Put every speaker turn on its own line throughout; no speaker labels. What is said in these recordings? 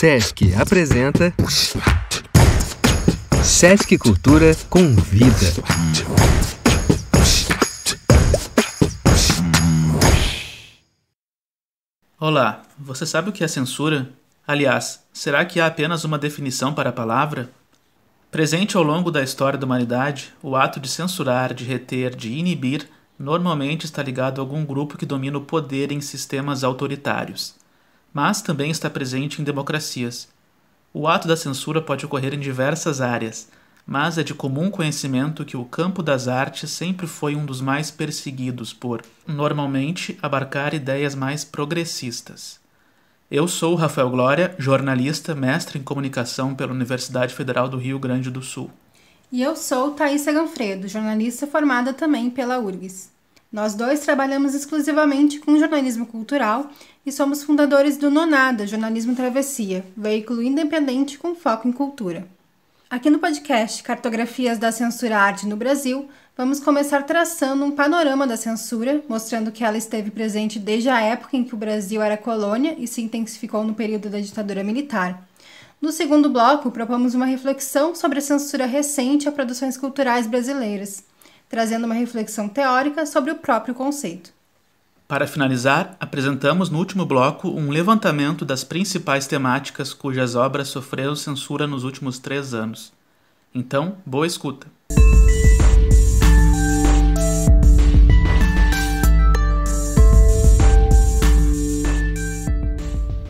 SESC apresenta SESC Cultura Convida. Olá, você sabe o que é censura? Aliás, será que há apenas uma definição para a palavra? Presente ao longo da história da humanidade, o ato de censurar, de reter, de inibir, normalmente está ligado a algum grupo que domina o poder em sistemas autoritários mas também está presente em democracias. O ato da censura pode ocorrer em diversas áreas, mas é de comum conhecimento que o campo das artes sempre foi um dos mais perseguidos por, normalmente, abarcar ideias mais progressistas. Eu sou Rafael Glória, jornalista, mestre em comunicação pela Universidade Federal do Rio Grande do Sul.
E eu sou Thaisa Ganfredo, jornalista formada também pela URGS. Nós dois trabalhamos exclusivamente com jornalismo cultural e somos fundadores do Nonada Jornalismo Travessia, veículo independente com foco em cultura. Aqui no podcast Cartografias da Censura Arte no Brasil, vamos começar traçando um panorama da censura, mostrando que ela esteve presente desde a época em que o Brasil era colônia e se intensificou no período da ditadura militar. No segundo bloco, propomos uma reflexão sobre a censura recente a produções culturais brasileiras trazendo uma reflexão teórica sobre o próprio conceito.
Para finalizar, apresentamos no último bloco um levantamento das principais temáticas cujas obras sofreram censura nos últimos três anos. Então, boa escuta!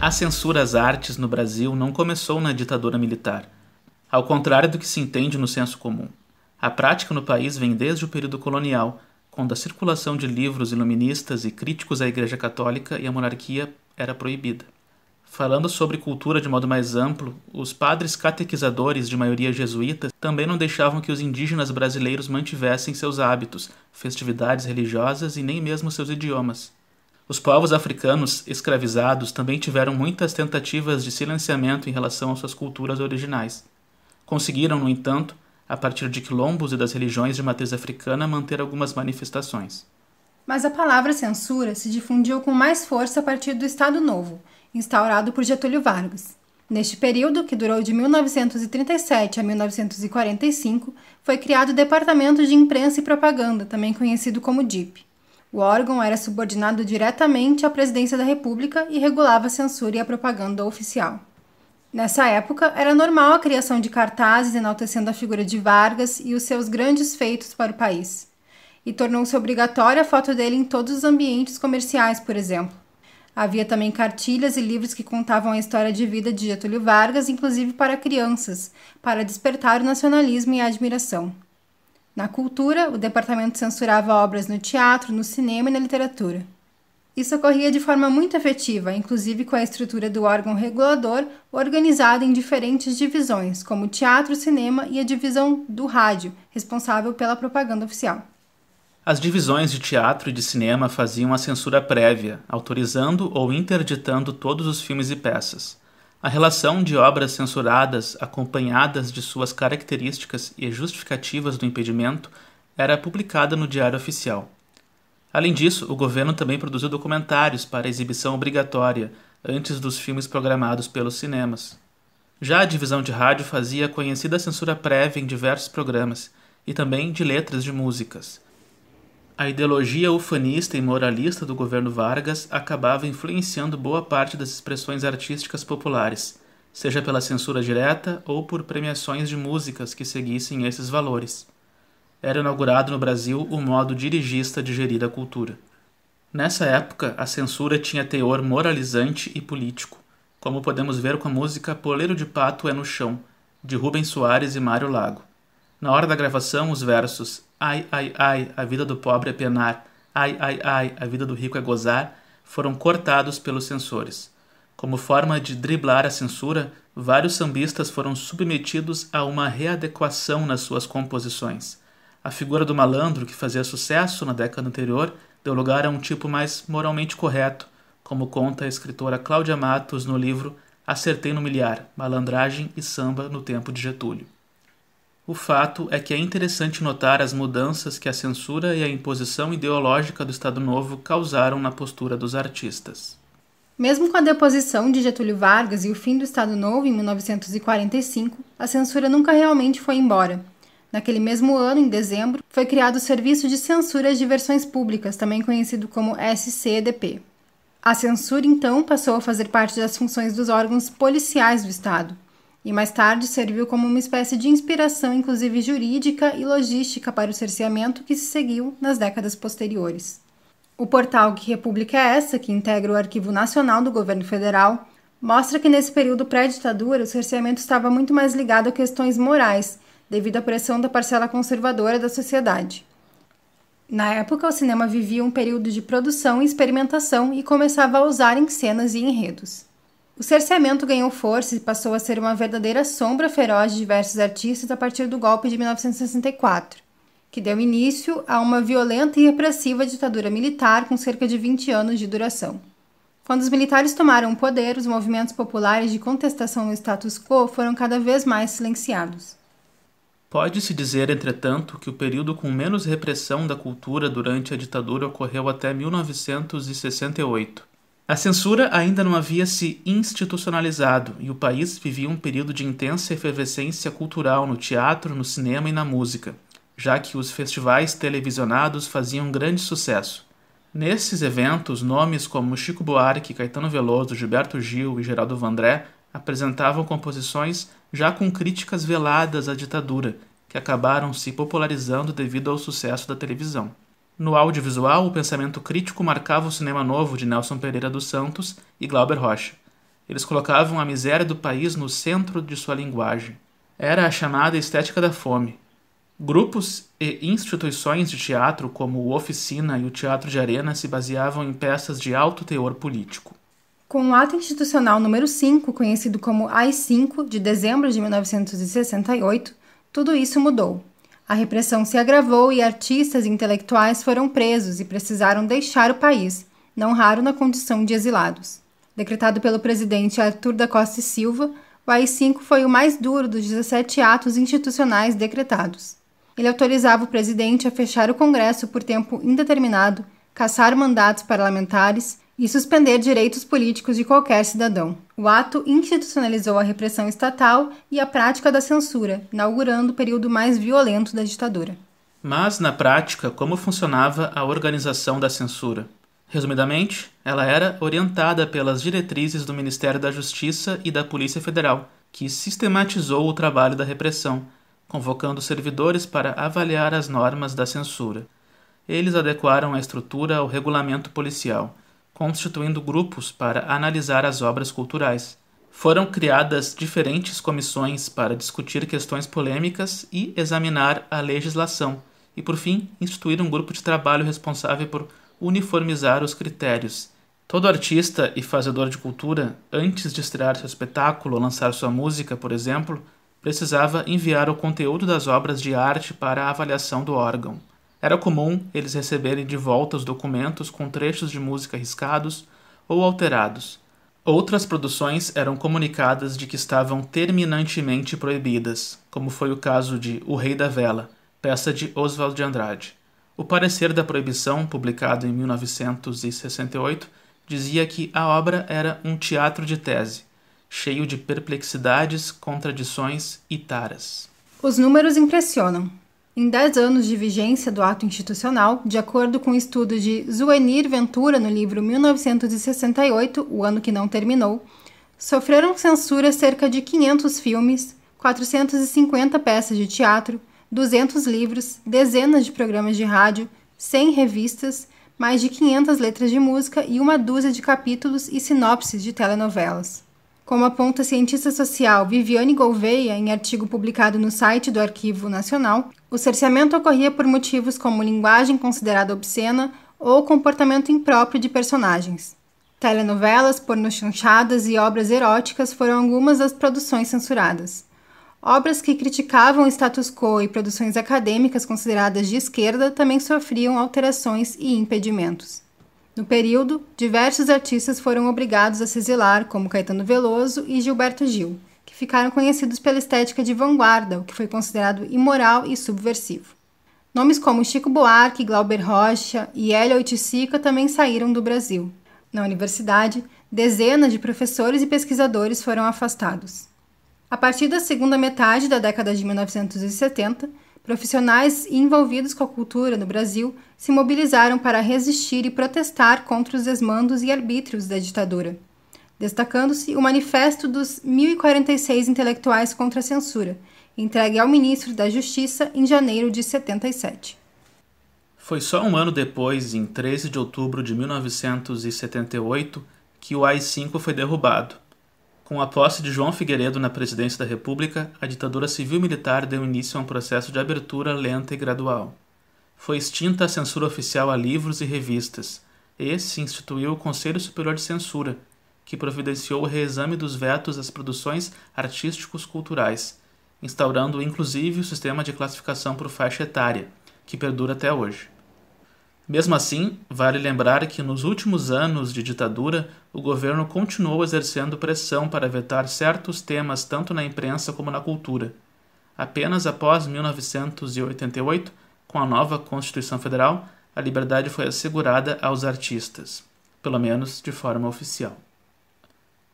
A censura às artes no Brasil não começou na ditadura militar, ao contrário do que se entende no senso comum. A prática no país vem desde o período colonial, quando a circulação de livros iluministas e críticos à Igreja Católica e à monarquia era proibida. Falando sobre cultura de modo mais amplo, os padres catequizadores de maioria jesuítas também não deixavam que os indígenas brasileiros mantivessem seus hábitos, festividades religiosas e nem mesmo seus idiomas. Os povos africanos escravizados também tiveram muitas tentativas de silenciamento em relação às suas culturas originais. Conseguiram, no entanto, a partir de quilombos e das religiões de matriz africana, manter algumas manifestações.
Mas a palavra censura se difundiu com mais força a partir do Estado Novo, instaurado por Getúlio Vargas. Neste período, que durou de 1937 a 1945, foi criado o Departamento de Imprensa e Propaganda, também conhecido como DIP. O órgão era subordinado diretamente à Presidência da República e regulava a censura e a propaganda oficial. Nessa época, era normal a criação de cartazes enaltecendo a figura de Vargas e os seus grandes feitos para o país. E tornou-se obrigatória a foto dele em todos os ambientes comerciais, por exemplo. Havia também cartilhas e livros que contavam a história de vida de Getúlio Vargas, inclusive para crianças, para despertar o nacionalismo e a admiração. Na cultura, o departamento censurava obras no teatro, no cinema e na literatura. Isso ocorria de forma muito efetiva, inclusive com a estrutura do órgão regulador organizada em diferentes divisões, como teatro, cinema e a divisão do rádio, responsável pela propaganda oficial.
As divisões de teatro e de cinema faziam a censura prévia, autorizando ou interditando todos os filmes e peças. A relação de obras censuradas, acompanhadas de suas características e justificativas do impedimento, era publicada no Diário Oficial. Além disso, o governo também produziu documentários para exibição obrigatória, antes dos filmes programados pelos cinemas. Já a divisão de rádio fazia a conhecida censura prévia em diversos programas, e também de letras de músicas. A ideologia ufanista e moralista do governo Vargas acabava influenciando boa parte das expressões artísticas populares, seja pela censura direta ou por premiações de músicas que seguissem esses valores era inaugurado no Brasil o modo dirigista de gerir a cultura. Nessa época, a censura tinha teor moralizante e político, como podemos ver com a música Poleiro de Pato é no Chão, de Rubens Soares e Mário Lago. Na hora da gravação, os versos Ai, ai, ai, a vida do pobre é penar, ai, ai, ai, a vida do rico é gozar foram cortados pelos censores. Como forma de driblar a censura, vários sambistas foram submetidos a uma readequação nas suas composições a figura do malandro que fazia sucesso na década anterior deu lugar a um tipo mais moralmente correto, como conta a escritora Cláudia Matos no livro Acertei no Milhar: Malandragem e Samba no Tempo de Getúlio. O fato é que é interessante notar as mudanças que a censura e a imposição ideológica do Estado Novo causaram na postura dos artistas.
Mesmo com a deposição de Getúlio Vargas e o fim do Estado Novo em 1945, a censura nunca realmente foi embora, Naquele mesmo ano, em dezembro, foi criado o Serviço de Censura de Versões Públicas, também conhecido como SCDP. A censura, então, passou a fazer parte das funções dos órgãos policiais do Estado, e mais tarde serviu como uma espécie de inspiração, inclusive jurídica e logística, para o cerceamento que se seguiu nas décadas posteriores. O portal Que República é Essa, que integra o Arquivo Nacional do Governo Federal, mostra que nesse período pré-ditadura o cerceamento estava muito mais ligado a questões morais devido à pressão da parcela conservadora da sociedade. Na época, o cinema vivia um período de produção e experimentação e começava a usar em cenas e enredos. O cerceamento ganhou força e passou a ser uma verdadeira sombra feroz de diversos artistas a partir do golpe de 1964, que deu início a uma violenta e repressiva ditadura militar com cerca de 20 anos de duração. Quando os militares tomaram o poder, os movimentos populares de contestação ao status quo foram cada vez mais silenciados.
Pode-se dizer, entretanto, que o período com menos repressão da cultura durante a ditadura ocorreu até 1968. A censura ainda não havia se institucionalizado e o país vivia um período de intensa efervescência cultural no teatro, no cinema e na música, já que os festivais televisionados faziam grande sucesso. Nesses eventos, nomes como Chico Buarque, Caetano Veloso, Gilberto Gil e Geraldo Vandré apresentavam composições já com críticas veladas à ditadura, que acabaram se popularizando devido ao sucesso da televisão. No audiovisual, o pensamento crítico marcava o cinema novo de Nelson Pereira dos Santos e Glauber Rocha. Eles colocavam a miséria do país no centro de sua linguagem. Era a chamada estética da fome. Grupos e instituições de teatro, como o Oficina e o Teatro de Arena, se baseavam em peças de alto teor político.
Com o ato institucional número 5, conhecido como AI-5, de dezembro de 1968, tudo isso mudou. A repressão se agravou e artistas e intelectuais foram presos e precisaram deixar o país, não raro na condição de exilados. Decretado pelo presidente Arthur da Costa e Silva, o AI-5 foi o mais duro dos 17 atos institucionais decretados. Ele autorizava o presidente a fechar o Congresso por tempo indeterminado, caçar mandatos parlamentares, e suspender direitos políticos de qualquer cidadão. O ato institucionalizou a repressão estatal e a prática da censura, inaugurando o período mais violento da ditadura.
Mas, na prática, como funcionava a organização da censura? Resumidamente, ela era orientada pelas diretrizes do Ministério da Justiça e da Polícia Federal, que sistematizou o trabalho da repressão, convocando servidores para avaliar as normas da censura. Eles adequaram a estrutura ao regulamento policial constituindo grupos para analisar as obras culturais. Foram criadas diferentes comissões para discutir questões polêmicas e examinar a legislação, e por fim, instituir um grupo de trabalho responsável por uniformizar os critérios. Todo artista e fazedor de cultura, antes de estrear seu espetáculo ou lançar sua música, por exemplo, precisava enviar o conteúdo das obras de arte para a avaliação do órgão. Era comum eles receberem de volta os documentos com trechos de música riscados ou alterados. Outras produções eram comunicadas de que estavam terminantemente proibidas, como foi o caso de O Rei da Vela, peça de Oswald de Andrade. O parecer da proibição, publicado em 1968, dizia que a obra era um teatro de tese, cheio de perplexidades, contradições e taras.
Os números impressionam. Em 10 anos de vigência do ato institucional, de acordo com o um estudo de Zuenir Ventura no livro 1968, O Ano Que Não Terminou, sofreram censura cerca de 500 filmes, 450 peças de teatro, 200 livros, dezenas de programas de rádio, 100 revistas, mais de 500 letras de música e uma dúzia de capítulos e sinopses de telenovelas. Como aponta a cientista social Viviane Gouveia em artigo publicado no site do Arquivo Nacional, o cerceamento ocorria por motivos como linguagem considerada obscena ou comportamento impróprio de personagens. Telenovelas, chanchadas e obras eróticas foram algumas das produções censuradas. Obras que criticavam o status quo e produções acadêmicas consideradas de esquerda também sofriam alterações e impedimentos. No período, diversos artistas foram obrigados a se exilar, como Caetano Veloso e Gilberto Gil que ficaram conhecidos pela estética de vanguarda, o que foi considerado imoral e subversivo. Nomes como Chico Buarque, Glauber Rocha e Hélio Oiticica também saíram do Brasil. Na universidade, dezenas de professores e pesquisadores foram afastados. A partir da segunda metade da década de 1970, profissionais envolvidos com a cultura no Brasil se mobilizaram para resistir e protestar contra os desmandos e arbítrios da ditadura destacando-se o manifesto dos 1.046 intelectuais contra a censura, entregue ao ministro da Justiça em janeiro de 77.
Foi só um ano depois, em 13 de outubro de 1978, que o AI-5 foi derrubado. Com a posse de João Figueiredo na presidência da República, a ditadura civil-militar deu início a um processo de abertura lenta e gradual. Foi extinta a censura oficial a livros e revistas, e se instituiu o Conselho Superior de Censura, que providenciou o reexame dos vetos às produções artísticos culturais, instaurando inclusive o sistema de classificação por faixa etária, que perdura até hoje. Mesmo assim, vale lembrar que nos últimos anos de ditadura, o governo continuou exercendo pressão para vetar certos temas tanto na imprensa como na cultura. Apenas após 1988, com a nova Constituição Federal, a liberdade foi assegurada aos artistas, pelo menos de forma oficial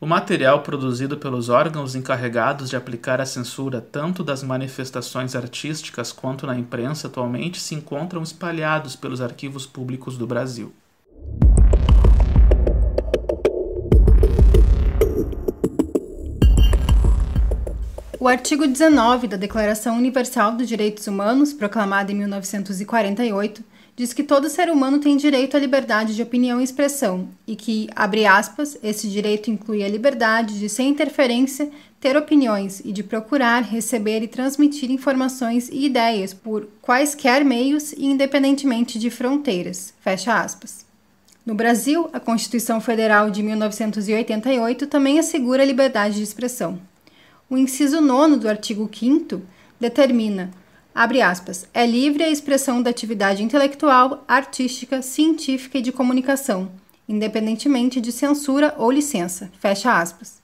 o material produzido pelos órgãos encarregados de aplicar a censura tanto das manifestações artísticas quanto na imprensa atualmente se encontram espalhados pelos arquivos públicos do Brasil.
O artigo 19 da Declaração Universal dos Direitos Humanos, proclamada em 1948, diz que todo ser humano tem direito à liberdade de opinião e expressão e que, abre aspas, esse direito inclui a liberdade de, sem interferência, ter opiniões e de procurar, receber e transmitir informações e ideias por quaisquer meios e independentemente de fronteiras. Fecha aspas. No Brasil, a Constituição Federal de 1988 também assegura a liberdade de expressão. O inciso 9 do artigo 5 determina abre aspas, é livre a expressão da atividade intelectual, artística, científica e de comunicação, independentemente de censura ou licença, fecha aspas.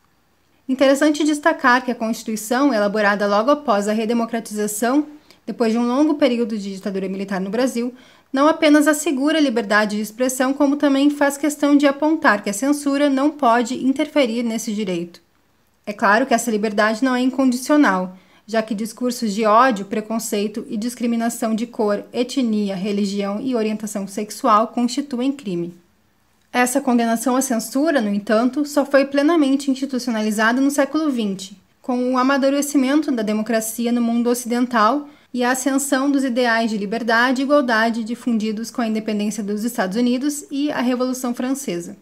Interessante destacar que a Constituição, elaborada logo após a redemocratização, depois de um longo período de ditadura militar no Brasil, não apenas assegura a liberdade de expressão, como também faz questão de apontar que a censura não pode interferir nesse direito. É claro que essa liberdade não é incondicional, já que discursos de ódio, preconceito e discriminação de cor, etnia, religião e orientação sexual constituem crime. Essa condenação à censura, no entanto, só foi plenamente institucionalizada no século XX, com o amadurecimento da democracia no mundo ocidental e a ascensão dos ideais de liberdade e igualdade difundidos com a independência dos Estados Unidos e a Revolução Francesa.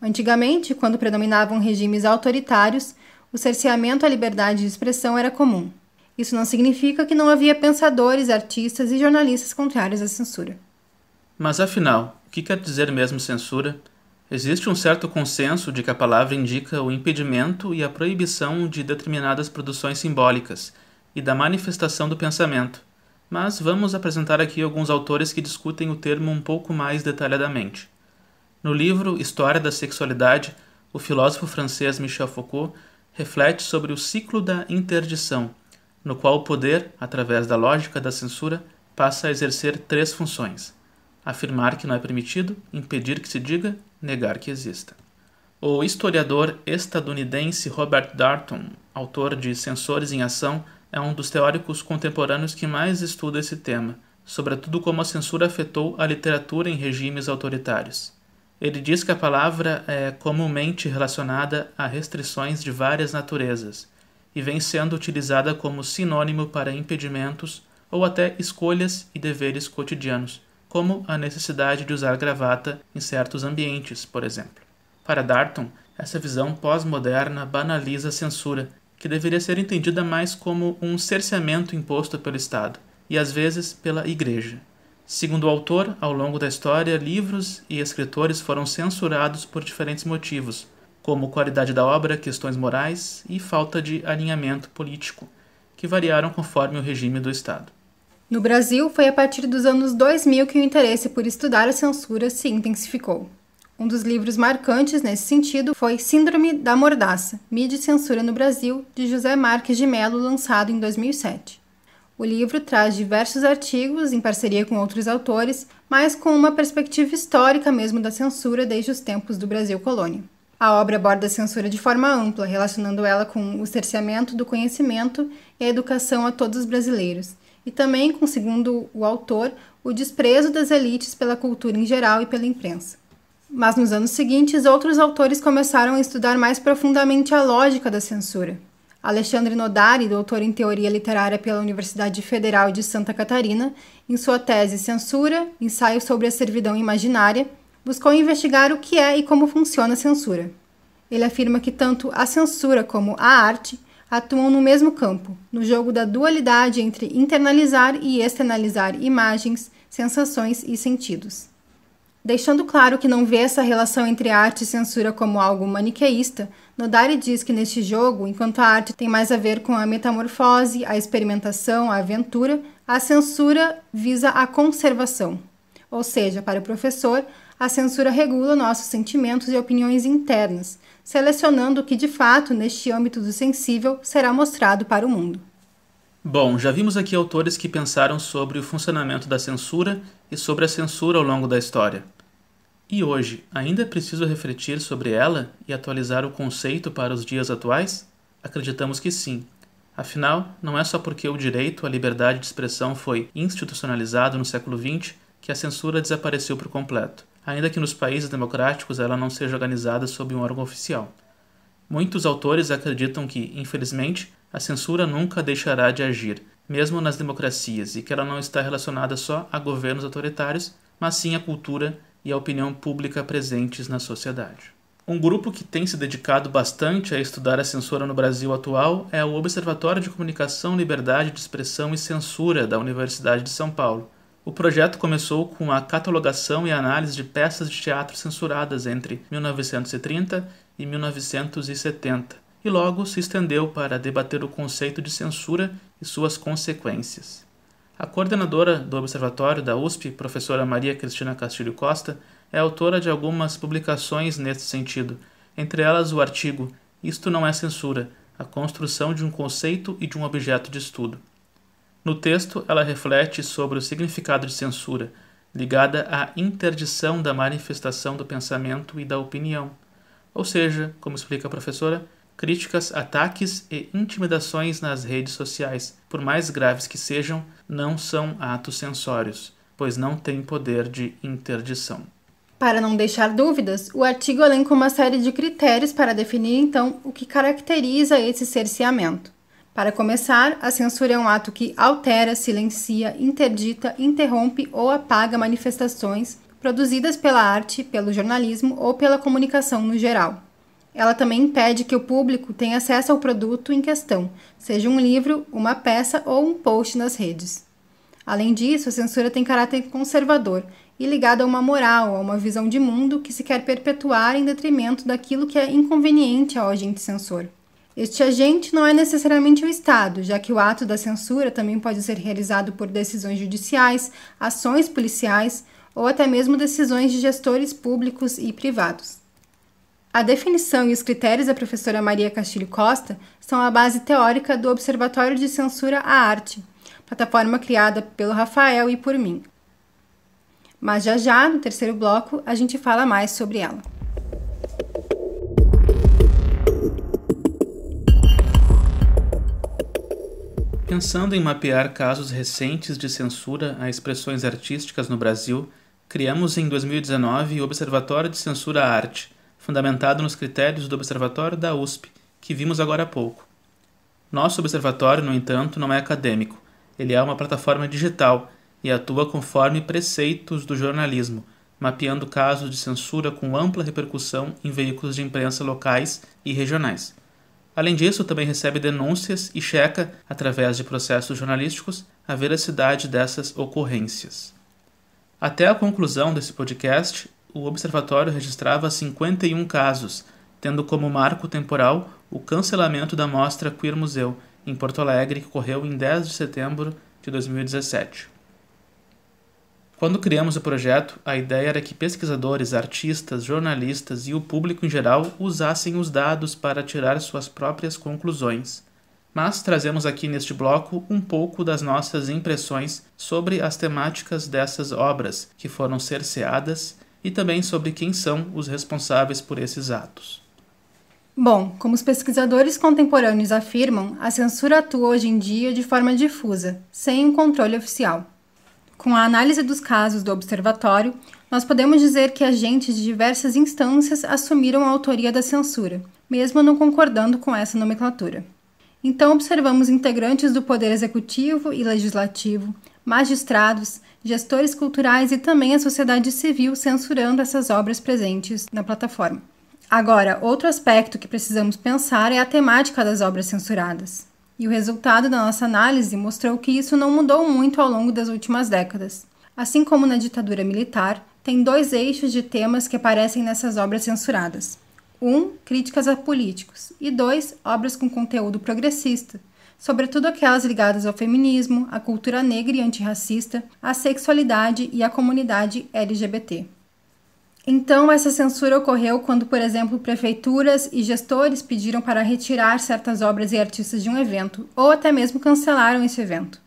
Antigamente, quando predominavam regimes autoritários, o cerceamento à liberdade de expressão era comum. Isso não significa que não havia pensadores, artistas e jornalistas contrários à censura.
Mas afinal, o que quer dizer mesmo censura? Existe um certo consenso de que a palavra indica o impedimento e a proibição de determinadas produções simbólicas e da manifestação do pensamento, mas vamos apresentar aqui alguns autores que discutem o termo um pouco mais detalhadamente. No livro História da Sexualidade, o filósofo francês Michel Foucault reflete sobre o ciclo da interdição, no qual o poder, através da lógica da censura, passa a exercer três funções: afirmar que não é permitido, impedir que se diga, negar que exista. O historiador estadunidense Robert Darton, autor de Censores em Ação, é um dos teóricos contemporâneos que mais estuda esse tema, sobretudo como a censura afetou a literatura em regimes autoritários. Ele diz que a palavra é comumente relacionada a restrições de várias naturezas, e vem sendo utilizada como sinônimo para impedimentos ou até escolhas e deveres cotidianos, como a necessidade de usar gravata em certos ambientes, por exemplo. Para Darton, essa visão pós-moderna banaliza a censura, que deveria ser entendida mais como um cerceamento imposto pelo Estado e às vezes pela Igreja. Segundo o autor, ao longo da história, livros e escritores foram censurados por diferentes motivos, como qualidade da obra, questões morais e falta de alinhamento político, que variaram conforme o regime do Estado.
No Brasil, foi a partir dos anos 2000 que o interesse por estudar a censura se intensificou. Um dos livros marcantes nesse sentido foi Síndrome da Mordaça, Mídia e Censura no Brasil, de José Marques de Mello, lançado em 2007. O livro traz diversos artigos, em parceria com outros autores, mas com uma perspectiva histórica mesmo da censura desde os tempos do Brasil colônia. A obra aborda a censura de forma ampla, relacionando ela com o cerceamento do conhecimento e a educação a todos os brasileiros, e também com, segundo o autor, o desprezo das elites pela cultura em geral e pela imprensa. Mas nos anos seguintes, outros autores começaram a estudar mais profundamente a lógica da censura. Alexandre Nodari, doutor em teoria literária pela Universidade Federal de Santa Catarina, em sua tese Censura, ensaio sobre a servidão imaginária, buscou investigar o que é e como funciona a censura. Ele afirma que tanto a censura como a arte atuam no mesmo campo, no jogo da dualidade entre internalizar e externalizar imagens, sensações e sentidos. Deixando claro que não vê essa relação entre arte e censura como algo maniqueísta, Nodari diz que neste jogo, enquanto a arte tem mais a ver com a metamorfose, a experimentação, a aventura, a censura visa a conservação. Ou seja, para o professor, a censura regula nossos sentimentos e opiniões internas, selecionando o que de fato, neste âmbito do sensível, será mostrado para o mundo.
Bom, já vimos aqui autores que pensaram sobre o funcionamento da censura e sobre a censura ao longo da história. E hoje, ainda é preciso refletir sobre ela e atualizar o conceito para os dias atuais? Acreditamos que sim. Afinal, não é só porque o direito à liberdade de expressão foi institucionalizado no século XX que a censura desapareceu por completo ainda que nos países democráticos ela não seja organizada sob um órgão oficial. Muitos autores acreditam que, infelizmente, a censura nunca deixará de agir, mesmo nas democracias, e que ela não está relacionada só a governos autoritários, mas sim à cultura e à opinião pública presentes na sociedade. Um grupo que tem se dedicado bastante a estudar a censura no Brasil atual é o Observatório de Comunicação, Liberdade de Expressão e Censura da Universidade de São Paulo. O projeto começou com a catalogação e análise de peças de teatro censuradas entre 1930 e 1970, e logo se estendeu para debater o conceito de censura e suas consequências. A coordenadora do Observatório da USP, professora Maria Cristina Castilho Costa, é autora de algumas publicações nesse sentido, entre elas o artigo Isto não é censura, a construção de um conceito e de um objeto de estudo, no texto, ela reflete sobre o significado de censura, ligada à interdição da manifestação do pensamento e da opinião. Ou seja, como explica a professora, críticas, ataques e intimidações nas redes sociais, por mais graves que sejam, não são atos censórios, pois não têm poder de interdição.
Para não deixar dúvidas, o artigo elenca uma série de critérios para definir então o que caracteriza esse cerceamento. Para começar, a censura é um ato que altera, silencia, interdita, interrompe ou apaga manifestações produzidas pela arte, pelo jornalismo ou pela comunicação no geral. Ela também impede que o público tenha acesso ao produto em questão, seja um livro, uma peça ou um post nas redes. Além disso, a censura tem caráter conservador e ligada a uma moral, a uma visão de mundo que se quer perpetuar em detrimento daquilo que é inconveniente ao agente censor. Este agente não é necessariamente o Estado, já que o ato da censura também pode ser realizado por decisões judiciais, ações policiais ou até mesmo decisões de gestores públicos e privados. A definição e os critérios da professora Maria Castilho Costa são a base teórica do Observatório de Censura à Arte, plataforma criada pelo Rafael e por mim. Mas já já, no terceiro bloco, a gente fala mais sobre ela.
Pensando em mapear casos recentes de censura a expressões artísticas no Brasil, criamos em 2019 o Observatório de Censura à Arte, fundamentado nos critérios do Observatório da USP, que vimos agora há pouco. Nosso observatório, no entanto, não é acadêmico. Ele é uma plataforma digital e atua conforme preceitos do jornalismo, mapeando casos de censura com ampla repercussão em veículos de imprensa locais e regionais. Além disso, também recebe denúncias e checa, através de processos jornalísticos, a veracidade dessas ocorrências. Até a conclusão desse podcast, o observatório registrava 51 casos, tendo como marco temporal o cancelamento da mostra Queer Museu, em Porto Alegre, que ocorreu em 10 de setembro de 2017. Quando criamos o projeto, a ideia era que pesquisadores, artistas, jornalistas e o público em geral usassem os dados para tirar suas próprias conclusões. Mas trazemos aqui neste bloco um pouco das nossas impressões sobre as temáticas dessas obras que foram cerceadas e também sobre quem são os responsáveis por esses atos.
Bom, como os pesquisadores contemporâneos afirmam, a censura atua hoje em dia de forma difusa, sem um controle oficial. Com a análise dos casos do observatório, nós podemos dizer que agentes de diversas instâncias assumiram a autoria da censura, mesmo não concordando com essa nomenclatura. Então, observamos integrantes do Poder Executivo e Legislativo, magistrados, gestores culturais e também a sociedade civil censurando essas obras presentes na plataforma. Agora, outro aspecto que precisamos pensar é a temática das obras censuradas. E o resultado da nossa análise mostrou que isso não mudou muito ao longo das últimas décadas. Assim como na ditadura militar, tem dois eixos de temas que aparecem nessas obras censuradas. Um, críticas a políticos, e dois, obras com conteúdo progressista, sobretudo aquelas ligadas ao feminismo, à cultura negra e antirracista, à sexualidade e à comunidade LGBT. Então, essa censura ocorreu quando, por exemplo, prefeituras e gestores pediram para retirar certas obras e artistas de um evento, ou até mesmo cancelaram esse evento.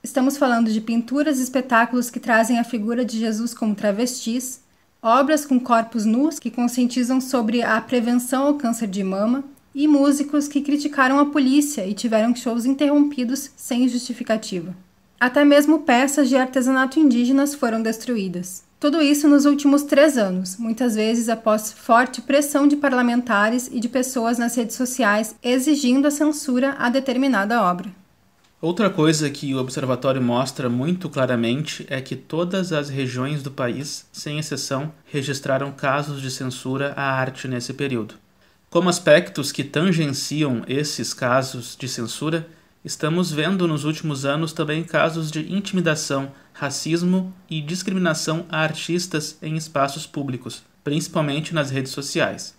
Estamos falando de pinturas e espetáculos que trazem a figura de Jesus como travestis, obras com corpos nus que conscientizam sobre a prevenção ao câncer de mama, e músicos que criticaram a polícia e tiveram shows interrompidos sem justificativa. Até mesmo peças de artesanato indígenas foram destruídas. Tudo isso nos últimos três anos, muitas vezes após forte pressão de parlamentares e de pessoas nas redes sociais exigindo a censura a determinada obra.
Outra coisa que o observatório mostra muito claramente é que todas as regiões do país, sem exceção, registraram casos de censura à arte nesse período. Como aspectos que tangenciam esses casos de censura, estamos vendo nos últimos anos também casos de intimidação racismo e discriminação a artistas em espaços públicos, principalmente nas redes sociais.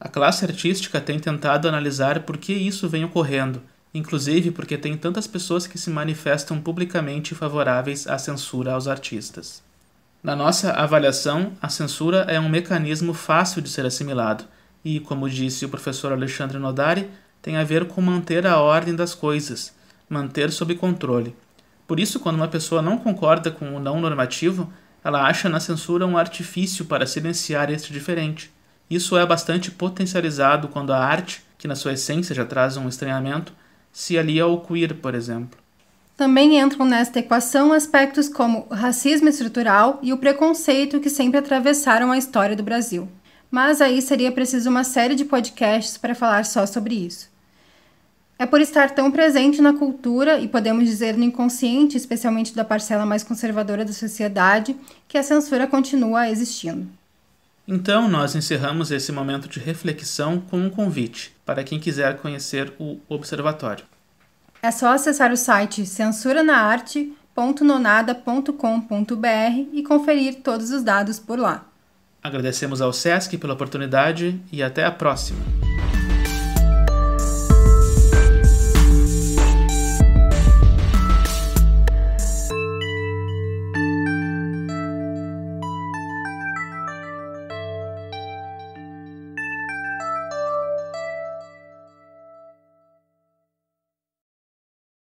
A classe artística tem tentado analisar por que isso vem ocorrendo, inclusive porque tem tantas pessoas que se manifestam publicamente favoráveis à censura aos artistas. Na nossa avaliação, a censura é um mecanismo fácil de ser assimilado e, como disse o professor Alexandre Nodari, tem a ver com manter a ordem das coisas, manter sob controle. Por isso, quando uma pessoa não concorda com o não normativo, ela acha na censura um artifício para silenciar este diferente. Isso é bastante potencializado quando a arte, que na sua essência já traz um estranhamento, se alia ao queer, por exemplo.
Também entram nesta equação aspectos como o racismo estrutural e o preconceito que sempre atravessaram a história do Brasil. Mas aí seria preciso uma série de podcasts para falar só sobre isso é por estar tão presente na cultura e podemos dizer no inconsciente, especialmente da parcela mais conservadora da sociedade, que a censura continua existindo.
Então, nós encerramos esse momento de reflexão com um convite para quem quiser conhecer o Observatório.
É só acessar o site censuranaarte.nonada.com.br e conferir todos os dados por lá.
Agradecemos ao SESC pela oportunidade e até a próxima!